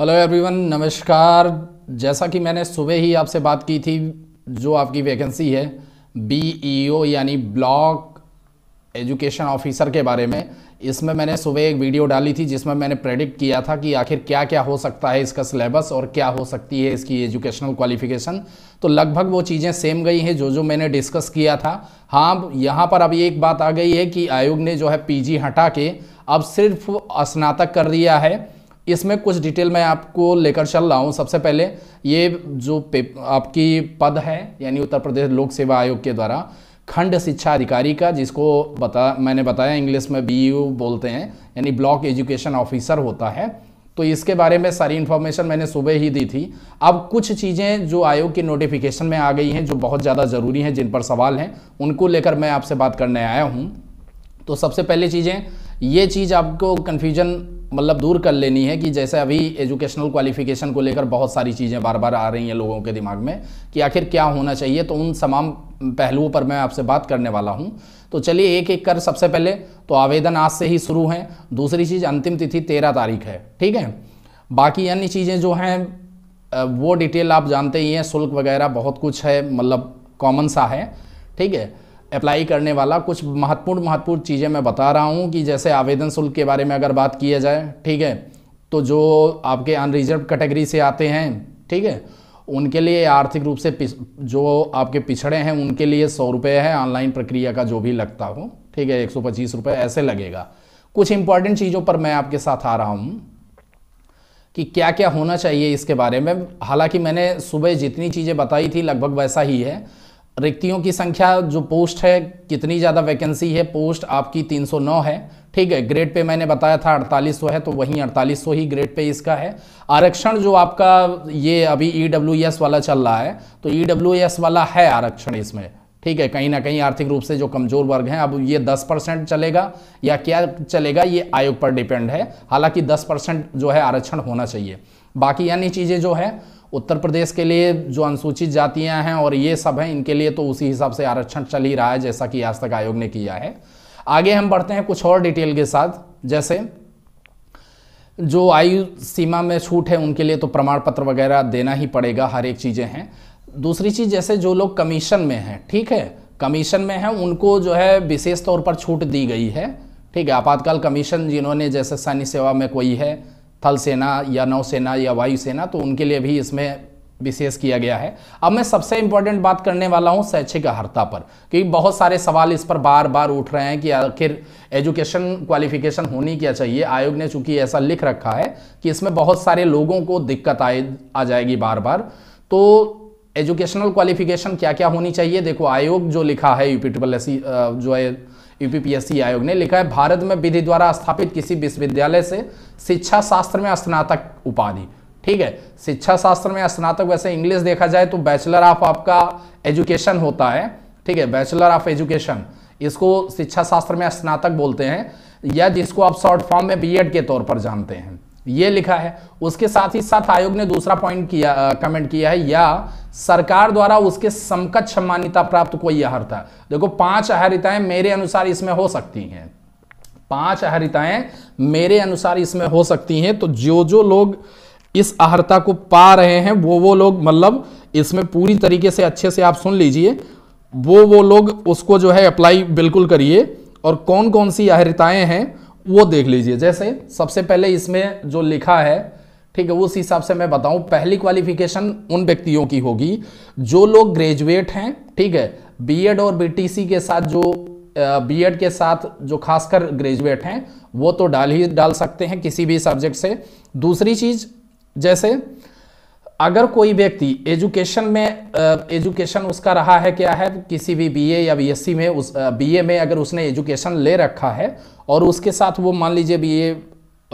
hello everyone नमस्कार जैसा कि मैंने सुबह ही आपसे बात की थी जो आपकी वैकेंसी है बीईओ e यानी ब्लॉक एजुकेशन ऑफिसर के बारे में इसमें मैंने सुबह एक वीडियो डाली थी जिसमें मैंने प्रेडिक्ट किया था कि आखिर क्या क्या हो सकता है इसका सिलेबस और क्या हो सकती है इसकी एजुकेशनल क्वालिफिकेशन तो लगभग वो चीज़ें सेम गई हैं जो जो मैंने डिस्कस किया था हाँ यहाँ पर अभी एक बात आ गई है कि आयोग ने जो है पीजी हटा के अब सिर्फ स्नातक कर दिया है इसमें कुछ डिटेल मैं आपको लेकर चल रहा हूँ सबसे पहले ये जो आपकी पद है यानी उत्तर प्रदेश लोक सेवा आयोग के द्वारा खंड शिक्षा अधिकारी का जिसको बता मैंने बताया इंग्लिश में बी बोलते हैं यानी ब्लॉक एजुकेशन ऑफिसर होता है तो इसके बारे में सारी इन्फॉर्मेशन मैंने सुबह ही दी थी अब कुछ चीज़ें जो आयोग की नोटिफिकेशन में आ गई हैं जो बहुत ज़्यादा ज़रूरी हैं जिन पर सवाल हैं उनको लेकर मैं आपसे बात करने आया हूँ तो सबसे पहले चीज़ें ये चीज़ आपको कन्फ्यूजन मतलब दूर कर लेनी है कि जैसे अभी एजुकेशनल क्वालिफिकेशन को लेकर बहुत सारी चीज़ें बार बार आ रही हैं लोगों के दिमाग में कि आखिर क्या होना चाहिए तो उन तमाम पहलुओं पर मैं आपसे बात करने वाला हूं तो चलिए एक एक कर सबसे पहले तो आवेदन आज से ही शुरू हैं दूसरी चीज़ अंतिम तिथि तेरह तारीख है ठीक है बाकी अन्य चीज़ें जो हैं वो डिटेल आप जानते ही हैं शुल्क वगैरह बहुत कुछ है मतलब कॉमन सा है ठीक है अप्लाई करने वाला कुछ महत्वपूर्ण महत्वपूर्ण चीज़ें मैं बता रहा हूँ कि जैसे आवेदन शुल्क के बारे में अगर बात किया जाए ठीक है तो जो आपके अनरिजर्व कैटेगरी से आते हैं ठीक है उनके लिए आर्थिक रूप से जो आपके पिछड़े हैं उनके लिए सौ रुपये है ऑनलाइन प्रक्रिया का जो भी लगता हो ठीक है एक सौ पच्चीस रुपये ऐसे लगेगा कुछ इंपॉर्टेंट चीज़ों पर मैं आपके साथ आ रहा हूँ कि क्या क्या होना चाहिए इसके बारे में हालांकि मैंने सुबह जितनी चीज़ें बताई थी लगभग वैसा ही है रिक्तियों की संख्या जो पोस्ट है कितनी ज़्यादा वैकेंसी है पोस्ट आपकी 309 है ठीक है ग्रेड पे मैंने बताया था 4800 है तो वहीं 4800 ही ग्रेड पे इसका है आरक्षण जो आपका ये अभी ई e वाला चल रहा है तो ई e वाला है आरक्षण इसमें ठीक है कहीं ना कहीं आर्थिक रूप से जो कमजोर वर्ग हैं अब ये 10 परसेंट चलेगा या क्या चलेगा ये आयोग पर डिपेंड है हालांकि 10 परसेंट जो है आरक्षण होना चाहिए बाकी यानी चीज़ें जो है उत्तर प्रदेश के लिए जो अनुसूचित जातियां हैं और ये सब हैं इनके लिए तो उसी हिसाब से आरक्षण चल ही रहा है जैसा कि आज तक आयोग ने किया है आगे हम बढ़ते हैं कुछ और डिटेल के साथ जैसे जो आयु सीमा में छूट है उनके लिए तो प्रमाण पत्र वगैरह देना ही पड़ेगा हर एक चीज़ें हैं दूसरी चीज़ जैसे जो लोग कमीशन में हैं ठीक है कमीशन में हैं उनको जो है विशेष तौर पर छूट दी गई है ठीक है आपातकाल कमीशन जिन्होंने जैसे सैन्य सेवा में कोई है थल सेना या नौसेना या वायुसेना तो उनके लिए भी इसमें विशेष किया गया है अब मैं सबसे इंपॉर्टेंट बात करने वाला हूं शैक्षिक अर्ता पर क्योंकि बहुत सारे सवाल इस पर बार बार उठ रहे हैं कि आखिर एजुकेशन क्वालिफिकेशन होनी क्या चाहिए आयोग ने चूंकि ऐसा लिख रखा है कि इसमें बहुत सारे लोगों को दिक्कत आए आ जाएगी बार बार तो एजुकेशनल क्वालिफिकेशन क्या क्या होनी चाहिए देखो आयोग जो लिखा है यूपी ट्रिपल एस जो है यूपीपीएससी आयोग ने लिखा है भारत में विधि द्वारा स्थापित किसी विश्वविद्यालय से शिक्षा शास्त्र में स्नातक उपाधि ठीक है शिक्षा शास्त्र में स्नातक वैसे इंग्लिश देखा जाए तो बैचलर ऑफ आप आपका एजुकेशन होता है ठीक है बैचलर ऑफ एजुकेशन इसको शिक्षा शास्त्र में स्नातक बोलते हैं या जिसको आप शॉर्ट फॉर्म में बीएड के तौर पर जानते हैं ये लिखा है उसके साथ ही साथ आयोग ने दूसरा पॉइंट किया आ, कमेंट किया है या सरकार द्वारा उसके समकक्ष मान्यता प्राप्त कोई अहर्ता देखो पांच अहरिताएं मेरे अनुसार इसमें हो सकती हैं पांच अहरिताएं मेरे अनुसार इसमें हो सकती हैं तो जो जो लोग इस अहर्ता को पा रहे हैं वो वो लोग मतलब इसमें पूरी तरीके से अच्छे से आप सुन लीजिए वो वो लोग उसको जो है अप्लाई बिल्कुल करिए और कौन कौन सी अहरिताएं हैं वो देख लीजिए जैसे सबसे पहले इसमें जो लिखा है ठीक है उस हिसाब से मैं बताऊं पहली क्वालिफिकेशन उन व्यक्तियों की होगी जो लोग ग्रेजुएट हैं ठीक है बीएड और बीटीसी के साथ जो बीएड के साथ जो खासकर ग्रेजुएट हैं वो तो डाल ही डाल सकते हैं किसी भी सब्जेक्ट से दूसरी चीज जैसे अगर कोई व्यक्ति एजुकेशन में एजुकेशन उसका रहा है क्या है किसी भी बीए या बीएससी में उस बीए में अगर उसने एजुकेशन ले रखा है और उसके साथ वो मान लीजिए बीए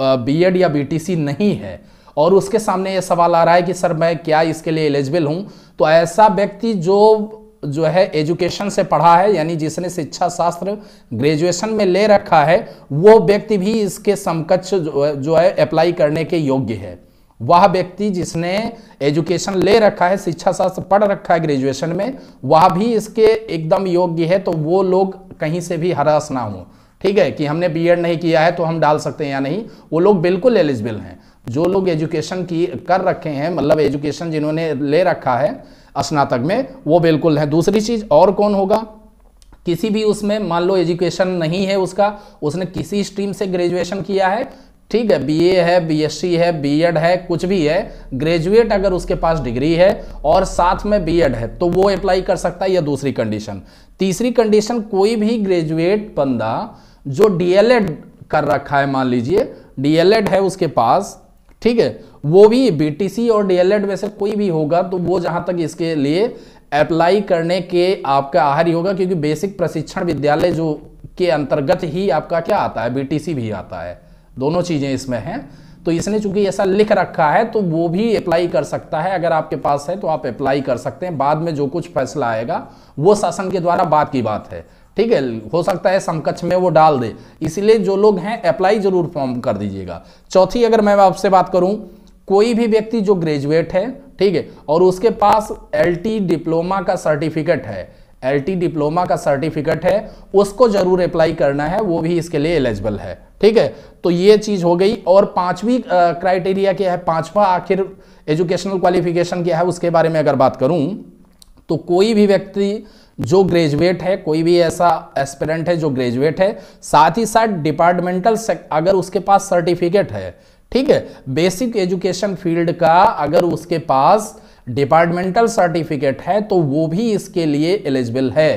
बीएड या बीटीसी नहीं है और उसके सामने ये सवाल आ रहा है कि सर मैं क्या इसके लिए एलिजिबल हूँ तो ऐसा व्यक्ति जो जो है एजुकेशन से पढ़ा है यानी जिसने शिक्षा शास्त्र ग्रेजुएशन में ले रखा है वो व्यक्ति भी इसके समकक्ष जो है अप्लाई करने के योग्य है वह व्यक्ति जिसने एजुकेशन ले रखा है शिक्षा शास्त्र पढ़ रखा है ग्रेजुएशन में वह भी इसके एकदम योग्य है तो वो लोग कहीं से भी हरास ना हो ठीक है कि हमने बीएड नहीं किया है तो हम डाल सकते हैं या नहीं वो लोग बिल्कुल एलिजिबल हैं जो लोग एजुकेशन की कर रखे हैं मतलब एजुकेशन जिन्होंने ले रखा है स्नातक में वो बिल्कुल है दूसरी चीज़ और कौन होगा किसी भी उसमें मान लो एजुकेशन नहीं है उसका उसने किसी स्ट्रीम से ग्रेजुएशन किया है ठीक है बीए है बीएससी है बीएड e है कुछ भी है ग्रेजुएट अगर उसके पास डिग्री है और साथ में बीएड e है तो वो अप्लाई कर सकता है यह दूसरी कंडीशन तीसरी कंडीशन कोई भी ग्रेजुएट बंदा जो डीएलएड कर रखा है मान लीजिए डीएलएड है उसके पास ठीक है वो भी बीटीसी और डीएलएड में से कोई भी होगा तो वो जहां तक इसके लिए अप्लाई करने के आपका आहारी होगा क्योंकि बेसिक प्रशिक्षण विद्यालय जो के अंतर्गत ही आपका क्या आता है बीटीसी भी आता है दोनों चीज़ें इसमें हैं तो इसने चूंकि ऐसा लिख रखा है तो वो भी अप्लाई कर सकता है अगर आपके पास है तो आप अप्लाई कर सकते हैं बाद में जो कुछ फैसला आएगा वो शासन के द्वारा बात की बात है ठीक है हो सकता है समकक्ष में वो डाल दे इसलिए जो लोग हैं अप्लाई जरूर फॉर्म कर दीजिएगा चौथी अगर मैं आपसे बात करूं कोई भी व्यक्ति जो ग्रेजुएट है ठीक है और उसके पास एल डिप्लोमा का सर्टिफिकेट है एलटी डिप्लोमा का सर्टिफिकेट है उसको जरूर अप्लाई करना है वो भी इसके लिए एलिजिबल है ठीक है तो ये चीज हो गई और पांचवी क्राइटेरिया क्या है पांचवा आखिर एजुकेशनल क्वालिफिकेशन क्या है उसके बारे में अगर बात करूं तो कोई भी व्यक्ति जो ग्रेजुएट है कोई भी ऐसा एस्पिरेंट है जो ग्रेजुएट है साथ ही साथ डिपार्टमेंटल अगर उसके पास सर्टिफिकेट है ठीक है बेसिक एजुकेशन फील्ड का अगर उसके पास डिपार्टमेंटल सर्टिफिकेट है तो वो भी इसके लिए एलिजिबल है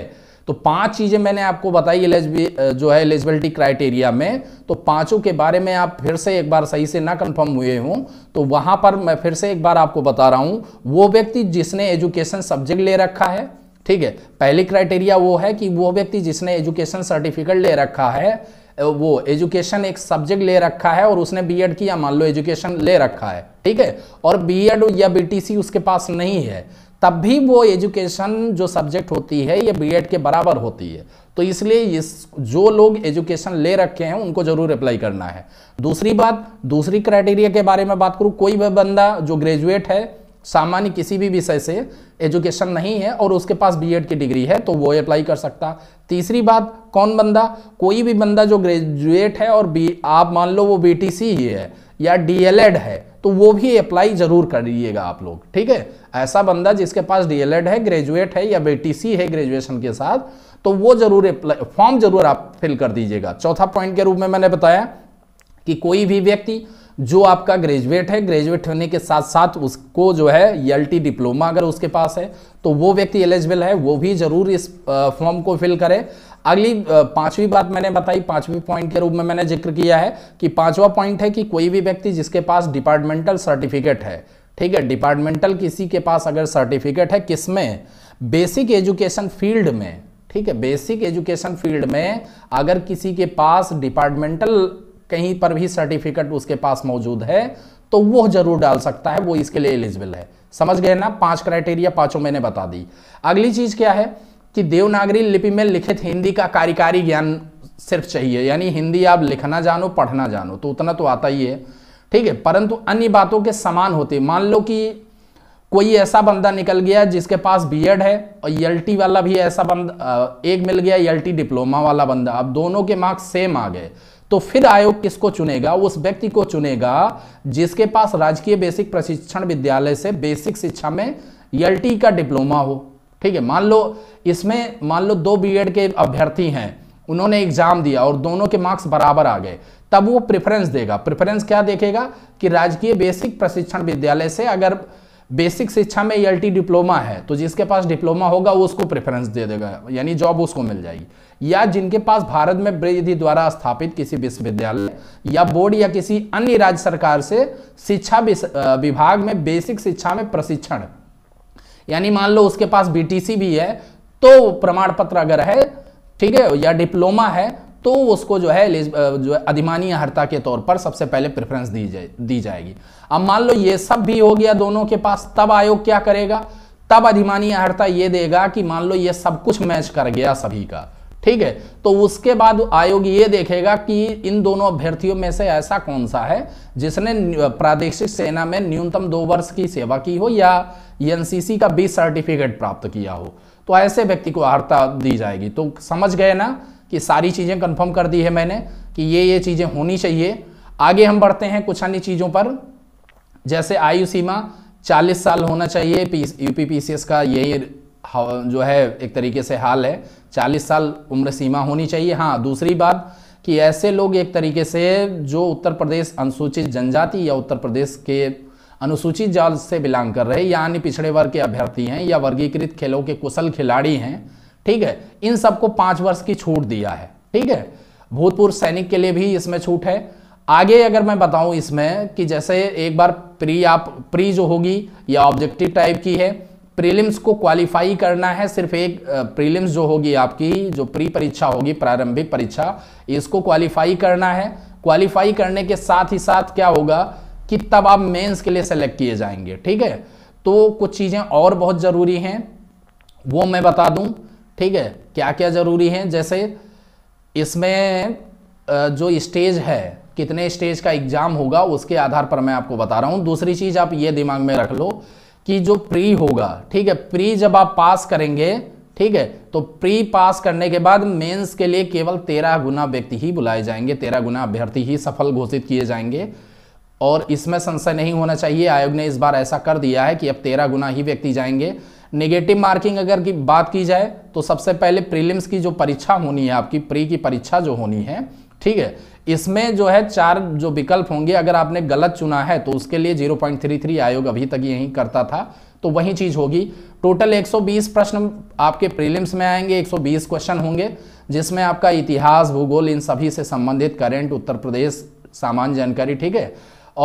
तो पांच चीजें मैंने आपको बताई जो है एलिजिबिलिटी क्राइटेरिया में तो पांचों के बारे में आप फिर से एक बार सही से ना कंफर्म हुए हों तो वहां पर मैं फिर से एक बार आपको बता रहा हूं वो व्यक्ति जिसने एजुकेशन सब्जेक्ट ले रखा है ठीक है पहली क्राइटेरिया वो है कि वो व्यक्ति जिसने एजुकेशन सर्टिफिकेट ले रखा है वो एजुकेशन एक सब्जेक्ट ले रखा है और उसने बीएड किया मान लो एजुकेशन ले रखा है ठीक है और बीएड या बीटीसी उसके पास नहीं है तब भी वो एजुकेशन जो सब्जेक्ट होती है ये बीएड के बराबर होती है तो इसलिए इस जो लोग एजुकेशन ले रखे हैं उनको जरूर अप्लाई करना है दूसरी बात दूसरी क्राइटेरिया के बारे में बात करूँ कोई भी बंदा जो ग्रेजुएट है सामान्य किसी भी विषय से एजुकेशन नहीं है और उसके पास बीएड की डिग्री है तो वो अप्लाई कर सकता तीसरी बात कौन बंदा कोई भी बंदा जो ग्रेजुएट है और बी आप मान लो वो बीटीसी ही है या डीएलएड है तो वो भी अप्लाई जरूर करिएगा आप लोग ठीक है ऐसा बंदा जिसके पास डीएलएड है ग्रेजुएट है या बी है ग्रेजुएशन के साथ तो वो जरूर अप्लाई फॉर्म जरूर आप फिल कर दीजिएगा चौथा पॉइंट के रूप में मैंने बताया कि कोई भी व्यक्ति जो आपका ग्रेजुएट है ग्रेजुएट होने के साथ साथ उसको जो है एल e डिप्लोमा अगर उसके पास है तो वो व्यक्ति एलिजिबल है वो भी जरूर इस फॉर्म को फिल करे अगली पांचवी बात मैंने बताई पांचवी पॉइंट के रूप में मैंने जिक्र किया है कि पांचवा पॉइंट है कि कोई भी व्यक्ति जिसके पास डिपार्टमेंटल सर्टिफिकेट है ठीक है डिपार्टमेंटल किसी के पास अगर सर्टिफिकेट है किसमें बेसिक एजुकेशन फील्ड में ठीक है बेसिक एजुकेशन फील्ड में अगर किसी के पास डिपार्टमेंटल कहीं पर भी सर्टिफिकेट उसके पास मौजूद है तो वो जरूर डाल सकता है वो इसके लिए एलिजिबल है समझ गए ना पांच क्राइटेरिया पांचों मैंने बता दी अगली चीज क्या है कि देवनागरी लिपि में लिखित हिंदी का कार्यकारी ज्ञान सिर्फ चाहिए यानी हिंदी आप लिखना जानो पढ़ना जानो तो उतना तो आता ही है ठीक है परंतु अन्य बातों के समान होते मान लो कि कोई ऐसा बंदा निकल गया जिसके पास बीएड है और एल e वाला भी ऐसा बंदा एक मिल गया एल e डिप्लोमा वाला बंदा अब दोनों के मार्क्स सेम आ गए तो फिर आयोग किसको चुनेगा उस व्यक्ति को चुनेगा जिसके पास राजकीय बेसिक प्रशिक्षण विद्यालय से बेसिक शिक्षा में एल e का डिप्लोमा हो ठीक है मान लो इसमें मान लो दो बी के अभ्यर्थी हैं उन्होंने एग्जाम दिया और दोनों के मार्क्स बराबर आ गए तब वो प्रेफरेंस देगा प्रेफरेंस क्या देखेगा कि राजकीय बेसिक प्रशिक्षण विद्यालय से अगर बेसिक शिक्षा में एल e डिप्लोमा है तो जिसके पास डिप्लोमा होगा वो उसको प्रेफरेंस दे देगा यानी जॉब उसको मिल जाएगी या जिनके पास भारत में ब्रिधि द्वारा स्थापित किसी विश्वविद्यालय या बोर्ड या किसी अन्य राज्य सरकार से शिक्षा विभाग में बेसिक शिक्षा में प्रशिक्षण यानी मान लो उसके पास बी भी है तो प्रमाण पत्र अगर है ठीक है या डिप्लोमा है तो उसको जो है जो अधिमानी हरता के तौर पर सबसे पहले प्रेफरेंस दी जाए दी जाएगी अब मान लो ये सब भी हो गया दोनों के पास तब आयोग क्या करेगा तब अधिमानी हरता ये देगा कि मान लो ये सब कुछ मैच कर गया सभी का ठीक है तो उसके बाद आयोग ये देखेगा कि इन दोनों अभ्यर्थियों में से ऐसा कौन सा है जिसने प्रादेशिक सेना में न्यूनतम दो वर्ष की सेवा की हो या एनसीसी का बीस सर्टिफिकेट प्राप्त किया हो तो ऐसे व्यक्ति को अर्ता दी जाएगी तो समझ गए ना कि सारी चीज़ें कंफर्म कर दी है मैंने कि ये ये चीज़ें होनी चाहिए आगे हम बढ़ते हैं कुछ अन्य चीज़ों पर जैसे आयु सीमा 40 साल होना चाहिए यूपी पी का यही जो है एक तरीके से हाल है 40 साल उम्र सीमा होनी चाहिए हाँ दूसरी बात कि ऐसे लोग एक तरीके से जो उत्तर प्रदेश अनुसूचित जनजाति या उत्तर प्रदेश के अनुसूचित जाल से बिलोंग कर रहे या अन्य पिछड़े वर्ग के अभ्यर्थी हैं या वर्गीकृत खेलों के कुशल खिलाड़ी हैं ठीक है इन सबको पांच वर्ष की छूट दिया है ठीक है भूतपूर्व सैनिक के लिए भी इसमें छूट है आगे अगर मैं बताऊं इसमें कि जैसे एक बार प्री आप प्री जो होगी या ऑब्जेक्टिव टाइप की है प्रीलिम्स को क्वालिफाई करना है सिर्फ एक प्रीलिम्स जो होगी आपकी जो प्री परीक्षा होगी प्रारंभिक परीक्षा इसको क्वालिफाई करना है क्वालिफाई करने के साथ ही साथ क्या होगा कि तब आप मेंस के लिए सेलेक्ट किए जाएंगे ठीक है तो कुछ चीज़ें और बहुत ज़रूरी हैं वो मैं बता दूं ठीक है क्या क्या ज़रूरी है जैसे इसमें जो स्टेज है कितने स्टेज का एग्ज़ाम होगा उसके आधार पर मैं आपको बता रहा हूं दूसरी चीज़ आप ये दिमाग में रख लो कि जो प्री होगा ठीक है प्री जब आप पास करेंगे ठीक है तो प्री पास करने के बाद मेंस के लिए केवल तेरह गुना व्यक्ति ही बुलाए जाएंगे तेरह गुना अभ्यर्थी ही सफल घोषित किए जाएंगे और इसमें संशय नहीं होना चाहिए आयोग ने इस बार ऐसा कर दिया है कि अब तेरह गुना ही व्यक्ति जाएंगे नेगेटिव मार्किंग अगर की बात की जाए तो सबसे पहले प्रीलिम्स की जो परीक्षा होनी है आपकी प्री की परीक्षा जो होनी है ठीक है इसमें जो है चार जो विकल्प होंगे अगर आपने गलत चुना है तो उसके लिए 0.33 आयोग अभी तक यही करता था तो वही चीज होगी टोटल 120 प्रश्न आपके प्रीलिम्स में आएंगे 120 क्वेश्चन होंगे जिसमें आपका इतिहास भूगोल इन सभी से संबंधित करेंट उत्तर प्रदेश सामान्य जानकारी ठीक है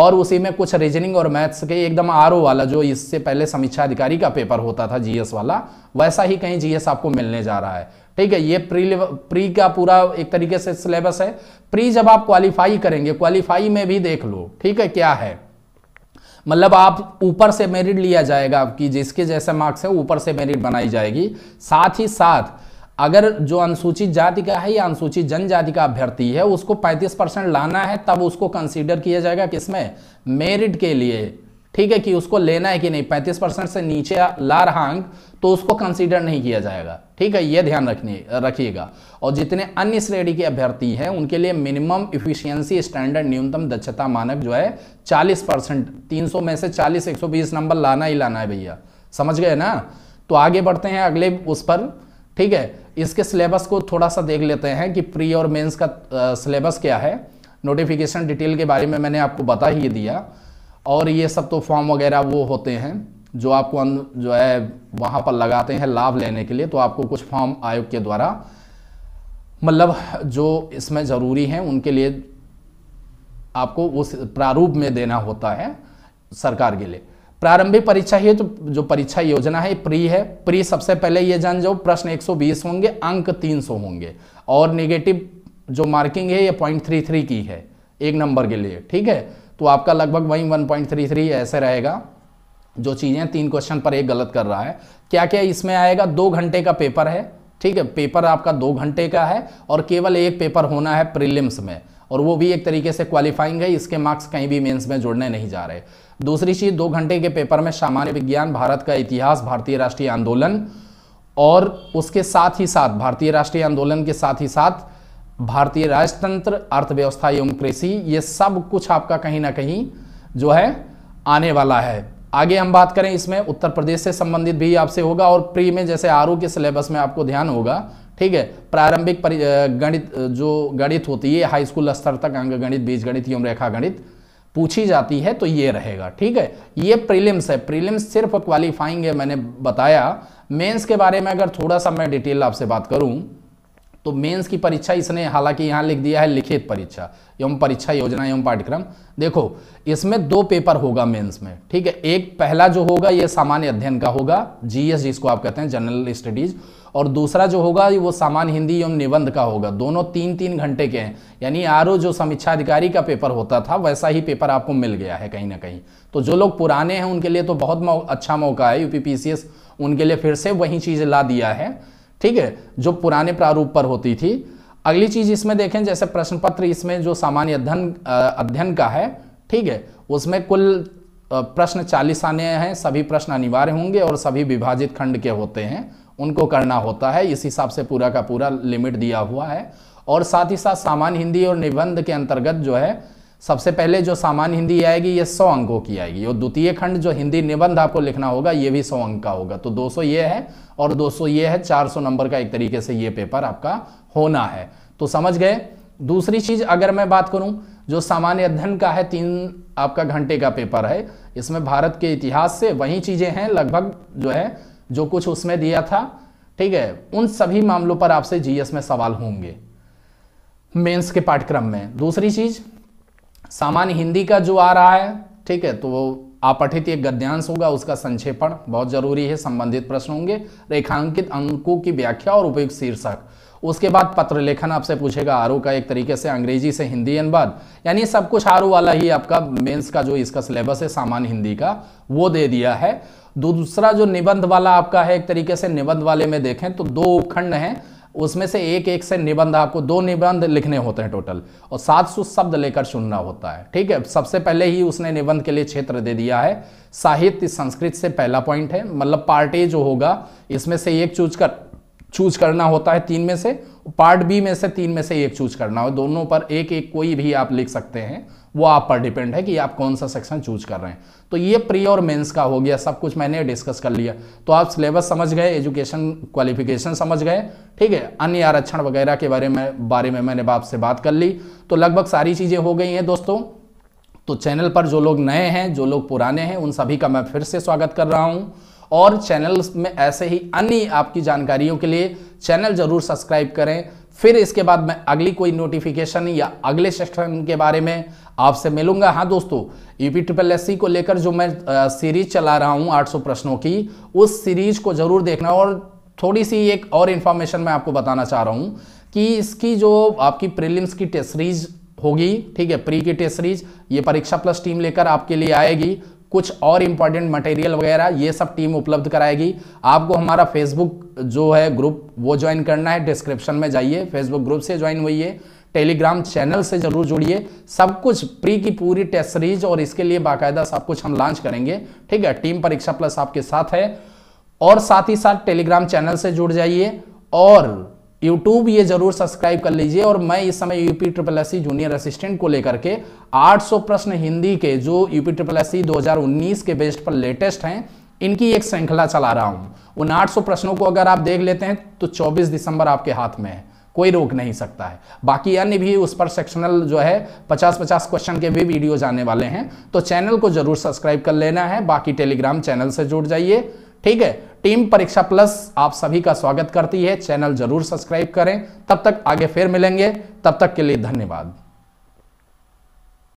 और उसी में कुछ रीजनिंग और मैथ्स के एकदम आर वाला जो इससे पहले समीक्षा अधिकारी का पेपर होता था जीएस वाला वैसा ही कहीं जीएस आपको मिलने जा रहा है ठीक है ये प्री प्री का पूरा एक तरीके से सिलेबस है प्री जब आप क्वालिफाई करेंगे क्वालिफाई में भी देख लो ठीक है क्या है मतलब आप ऊपर से मेरिट लिया जाएगा आपकी जिसके जैसे मार्क्स है ऊपर से मेरिट बनाई जाएगी साथ ही साथ अगर जो अनुसूचित जाति का है या अनुसूचित जनजाति का अभ्यर्थी है उसको 35 परसेंट लाना है तब उसको कंसीडर किया जाएगा किसमें मेरिट के लिए ठीक है कि उसको लेना है कि नहीं 35 परसेंट से नीचे ला रहा अंक तो उसको कंसीडर नहीं किया जाएगा ठीक है यह ध्यान रखने रखिएगा और जितने अन्य श्रेणी के अभ्यर्थी हैं उनके लिए मिनिमम इफिशियंसी स्टैंडर्ड न्यूनतम दक्षता मानक जो है चालीस परसेंट तीन में से चालीस एक नंबर लाना ही लाना है भैया समझ गए ना तो आगे बढ़ते हैं अगले उस पर ठीक है इसके सिलेबस को थोड़ा सा देख लेते हैं कि प्री और मेंस का सिलेबस क्या है नोटिफिकेशन डिटेल के बारे में मैंने आपको बता ही दिया और ये सब तो फॉर्म वगैरह वो होते हैं जो आपको जो है वहाँ पर लगाते हैं लाभ लेने के लिए तो आपको कुछ फॉर्म आयोग के द्वारा मतलब जो इसमें ज़रूरी हैं उनके लिए आपको उस प्रारूप में देना होता है सरकार के लिए प्रारंभिक परीक्षा ही तो जो परीक्षा योजना है प्री है प्री सबसे पहले ये जान जाओ प्रश्न 120 होंगे अंक 300 होंगे और निगेटिव जो मार्किंग है ये पॉइंट थ्री थ्री की है एक नंबर के लिए ठीक है तो आपका लगभग वही 1.33 ऐसे रहेगा जो चीज़ें तीन क्वेश्चन पर एक गलत कर रहा है क्या क्या इसमें आएगा दो घंटे का पेपर है ठीक है पेपर आपका दो घंटे का है और केवल एक पेपर होना है प्रीलिम्स में और वो भी एक तरीके से क्वालिफाइंग है इसके मार्क्स कहीं भी मेंस में जुड़ने नहीं जा रहे दूसरी चीज़ दो घंटे के पेपर में सामान्य विज्ञान भारत का इतिहास भारतीय राष्ट्रीय आंदोलन और उसके साथ ही साथ भारतीय राष्ट्रीय आंदोलन के साथ ही साथ भारतीय राजतंत्र अर्थव्यवस्था एवं कृषि ये सब कुछ आपका कहीं ना कहीं जो है आने वाला है आगे हम बात करें इसमें उत्तर प्रदेश से संबंधित भी आपसे होगा और प्री में जैसे आर के सिलेबस में आपको ध्यान होगा ठीक है प्रारंभिक गणित जो गणित होती है हाई स्कूल स्तर तक अंग गणित बीज गणित एवं रेखा गणित पूछी जाती है तो ये रहेगा ठीक है ये प्रीलिम्स है प्रीलिम्स सिर्फ क्वालिफाइंग है मैंने बताया मेंस के बारे में अगर थोड़ा सा मैं डिटेल आपसे बात करूं तो मेंस की परीक्षा इसने हालांकि यहां लिख दिया है लिखित परीक्षा एवं परीक्षा योजना एवं पाठ्यक्रम देखो इसमें दो पेपर होगा मेंस में ठीक है एक पहला जो होगा यह सामान्य अध्ययन का होगा जीएस जिसको आप कहते हैं जनरल स्टडीज़ और दूसरा जो होगा वो सामान्य हिंदी एवं निबंध का होगा दोनों तीन तीन घंटे के हैं यानी आर जो समीक्षा अधिकारी का पेपर होता था वैसा ही पेपर आपको मिल गया है कहीं ना कहीं तो जो लोग पुराने हैं उनके लिए तो बहुत मौ, अच्छा मौका है यू उनके लिए फिर से वही चीज़ ला दिया है ठीक है जो पुराने प्रारूप पर होती थी अगली चीज इसमें देखें जैसे प्रश्न पत्र इसमें जो सामान्य अध्ययन अध्ययन का है ठीक है उसमें कुल प्रश्न चालीस आने हैं सभी प्रश्न अनिवार्य होंगे और सभी विभाजित खंड के होते हैं उनको करना होता है इस हिसाब से पूरा का पूरा लिमिट दिया हुआ है और साथ ही साथ सामान्य हिंदी और निबंध के अंतर्गत जो है सबसे पहले जो सामान्य हिंदी आएगी ये सौ अंकों की आएगी और द्वितीय खंड जो हिंदी निबंध आपको लिखना होगा ये भी सौ अंक का होगा तो 200 ये है और 200 ये है 400 नंबर का एक तरीके से ये पेपर आपका होना है तो समझ गए दूसरी चीज अगर मैं बात करूं जो सामान्य अध्ययन का है तीन आपका घंटे का पेपर है इसमें भारत के इतिहास से वही चीजें हैं लगभग जो है जो कुछ उसमें दिया था ठीक है उन सभी मामलों पर आपसे जीएस में सवाल होंगे मेंस के पाठ्यक्रम में दूसरी चीज सामान्य हिंदी का जो आ रहा है ठीक है तो वो पठित एक गद्यांश होगा उसका संक्षेपण बहुत जरूरी है संबंधित प्रश्न होंगे रेखांकित अंकों की व्याख्या और उपयुक्त शीर्षक उसके बाद पत्र लेखन आपसे पूछेगा आर का एक तरीके से अंग्रेजी से हिंदी अनुवाद यानी सब कुछ आर वाला ही आपका मेंस का जो इसका सिलेबस है सामान्य हिंदी का वो दे दिया है दूसरा जो निबंध वाला आपका है एक तरीके से निबंध वाले में देखें तो दो उपखंड हैं उसमें से एक एक से निबंध आपको दो निबंध लिखने होते हैं टोटल और सात सौ शब्द लेकर चुनना होता है ठीक है सबसे पहले ही उसने निबंध के लिए क्षेत्र दे दिया है साहित्य संस्कृत से पहला पॉइंट है मतलब पार्ट ए जो होगा इसमें से एक चूज कर चूज करना होता है तीन में से पार्ट बी में से तीन में से एक चूज करना हो दोनों पर एक एक कोई भी आप लिख सकते हैं वो आप पर डिपेंड है कि आप कौन सा सेक्शन चूज कर रहे हैं तो ये प्री और मेंस का हो गया सब कुछ मैंने डिस्कस कर लिया तो आप सिलेबस समझ गए एजुकेशन क्वालिफिकेशन समझ गए ठीक है अन्य आरक्षण वगैरह के बारे में बारे में मैंने आपसे बात कर ली तो लगभग सारी चीज़ें हो गई हैं दोस्तों तो चैनल पर जो लोग नए हैं जो लोग पुराने हैं उन सभी का मैं फिर से स्वागत कर रहा हूँ और चैनल में ऐसे ही अन्य आपकी जानकारियों के लिए चैनल जरूर सब्सक्राइब करें फिर इसके बाद मैं अगली कोई नोटिफिकेशन या अगले सेशन के बारे में आपसे मिलूंगा हाँ दोस्तों यूपी ट्रिपल एस को लेकर जो मैं सीरीज चला रहा हूँ 800 प्रश्नों की उस सीरीज को जरूर देखना और थोड़ी सी एक और इन्फॉर्मेशन मैं आपको बताना चाह रहा हूँ कि इसकी जो आपकी प्रीलिम्स की टेस्ट सीरीज होगी ठीक है प्री की टेस्ट सीरीज ये परीक्षा प्लस टीम लेकर आपके लिए आएगी कुछ और इंपॉर्टेंट मटेरियल वगैरह ये सब टीम उपलब्ध कराएगी आपको हमारा फेसबुक जो है ग्रुप वो ज्वाइन करना है डिस्क्रिप्शन में जाइए फेसबुक ग्रुप से ज्वाइन होइए टेलीग्राम चैनल से जरूर जुड़िए सब कुछ प्री की पूरी टेस्ट सीरीज और इसके लिए बाकायदा सब कुछ हम लॉन्च करेंगे ठीक है टीम परीक्षा प्लस आपके साथ है और साथ ही साथ टेलीग्राम चैनल से जुड़ जाइए और यूट्यूब ये जरूर सब्सक्राइब कर लीजिए और मैं इस समय UP triple S junior assistant को लेकर के 800 प्रश्न हिंदी के जो यूपी ट्रिपल एस 2019 के बेस्ट पर लेटेस्ट हैं इनकी एक श्रृंखला चला रहा हूं उन 800 प्रश्नों को अगर आप देख लेते हैं तो 24 दिसंबर आपके हाथ में है कोई रोक नहीं सकता है बाकी अन्य भी उस पर सेक्शनल जो है 50-50 क्वेश्चन के भी वीडियोज आने वाले हैं तो चैनल को जरूर सब्सक्राइब कर लेना है बाकी टेलीग्राम चैनल से जुड़ जाइए ठीक है टीम परीक्षा प्लस आप सभी का स्वागत करती है चैनल जरूर सब्सक्राइब करें तब तक आगे फिर मिलेंगे तब तक के लिए धन्यवाद